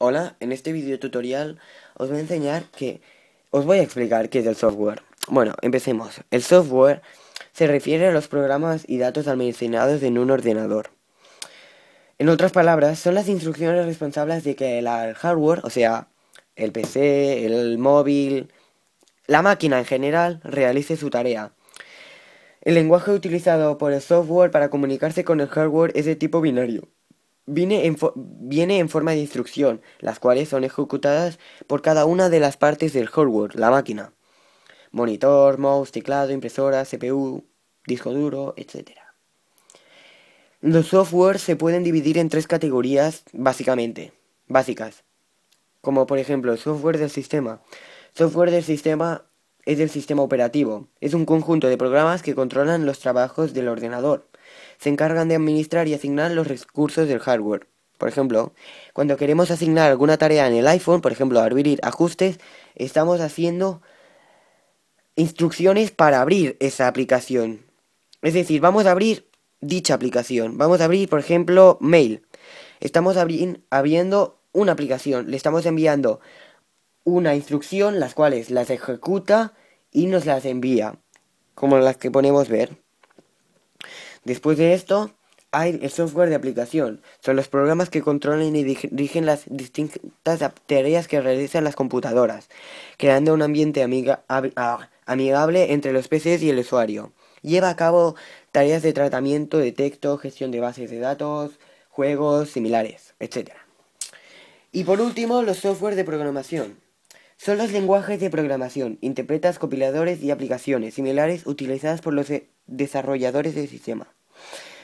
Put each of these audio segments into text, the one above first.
Hola, en este video tutorial os voy a enseñar que... Os voy a explicar qué es el software. Bueno, empecemos. El software se refiere a los programas y datos almacenados en un ordenador. En otras palabras, son las instrucciones responsables de que el hardware, o sea, el PC, el móvil, la máquina en general, realice su tarea. El lenguaje utilizado por el software para comunicarse con el hardware es de tipo binario viene en, en forma de instrucción, las cuales son ejecutadas por cada una de las partes del hardware, la máquina. Monitor, mouse, teclado, impresora, CPU, disco duro, etc. Los softwares se pueden dividir en tres categorías básicamente, básicas, como por ejemplo el software del sistema. Software del sistema es el sistema operativo, es un conjunto de programas que controlan los trabajos del ordenador se encargan de administrar y asignar los recursos del hardware. Por ejemplo, cuando queremos asignar alguna tarea en el iPhone, por ejemplo, abrir ajustes, estamos haciendo instrucciones para abrir esa aplicación. Es decir, vamos a abrir dicha aplicación. Vamos a abrir, por ejemplo, Mail. Estamos abriendo una aplicación. Le estamos enviando una instrucción, las cuales las ejecuta y nos las envía, como las que ponemos ver. Después de esto, hay el software de aplicación. Son los programas que controlan y dirigen las distintas tareas que realizan las computadoras, creando un ambiente ah, amigable entre los PCs y el usuario. Lleva a cabo tareas de tratamiento de texto, gestión de bases de datos, juegos similares, etc. Y por último, los software de programación. Son los lenguajes de programación, interpretas, compiladores y aplicaciones similares utilizadas por los desarrolladores del sistema.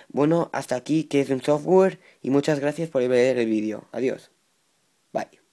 Bueno, hasta aquí que es un software y muchas gracias por ver el vídeo. Adiós. Bye.